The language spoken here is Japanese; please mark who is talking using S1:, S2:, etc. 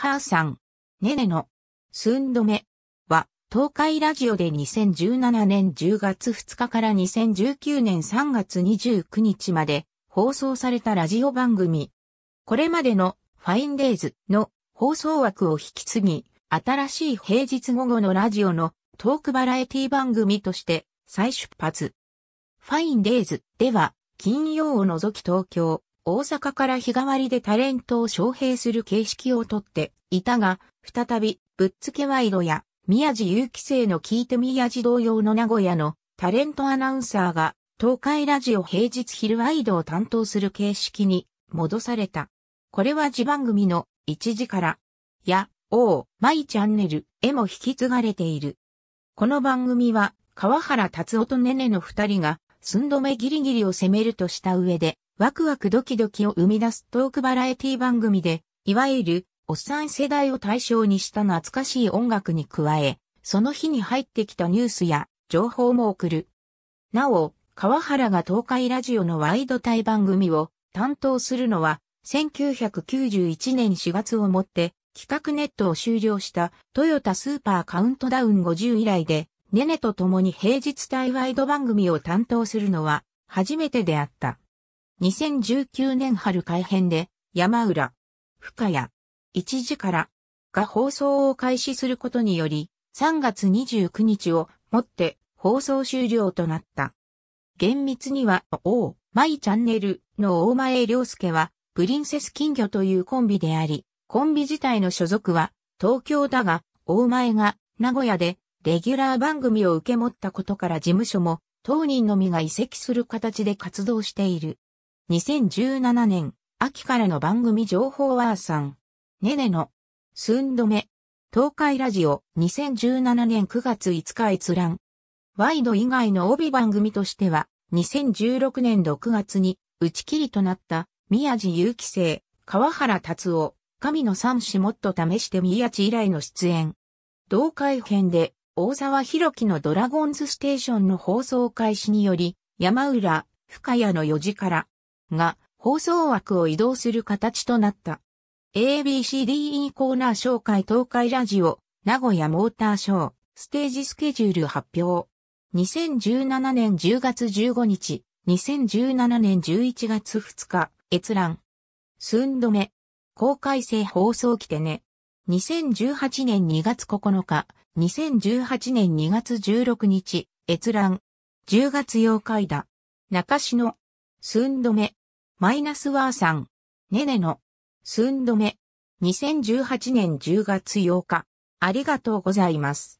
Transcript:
S1: ハーさん、ねねの、スンドめは、東海ラジオで2017年10月2日から2019年3月29日まで放送されたラジオ番組。これまでのファインデイズの放送枠を引き継ぎ、新しい平日午後のラジオのトークバラエティ番組として再出発。ファインデイズでは金曜を除き東京、大阪から日替わりでタレントを招聘する形式をとっていたが、再び、ぶっつけワイドや、宮地祐希生の聞いて宮地同様の名古屋のタレントアナウンサーが、東海ラジオ平日昼ワイドを担当する形式に戻された。これは自番組の1時から、や、おう、マイチャンネルへも引き継がれている。この番組は、川原達夫とネネの二人が、寸止めギリギリを攻めるとした上で、ワクワクドキドキを生み出すトークバラエティ番組で、いわゆる、おっさん世代を対象にした懐かしい音楽に加え、その日に入ってきたニュースや情報も送る。なお、川原が東海ラジオのワイドタイ番組を担当するのは、1991年4月をもって企画ネットを終了したトヨタスーパーカウントダウン50以来で、ネネと共に平日タイワイド番組を担当するのは初めてであった。2019年春改編で、山浦、深谷、一時からが放送を開始することにより、3月29日をもって放送終了となった。厳密には、おマイチャンネルの大前良介は、プリンセス金魚というコンビであり、コンビ自体の所属は東京だが、大前が名古屋でレギュラー番組を受け持ったことから事務所も当人のみが移籍する形で活動している。2017年、秋からの番組情報はーさん。ねねの、すんどめ。東海ラジオ2017年9月5日閲覧。ワイド以外の帯番組としては、2016年6月に打ち切りとなった宮地祐希生、川原達夫、神野三氏もっと試して宮地以来の出演。同会編で大沢博樹のドラゴンズステーションの放送開始により、山浦、深谷の4時から、が放送枠を移動する形となった。ABCDE コーナー紹介東海ラジオ、名古屋モーターショー、ステージスケジュール発表。2017年10月15日、2017年11月2日、閲覧。寸止め。公開制放送来てね。2018年2月9日、2018年2月16日、閲覧。10月8日だ。中市の寸止め。マイナスワーさん、ネネの、スンドめ、2018年10月8日、ありがとうございます。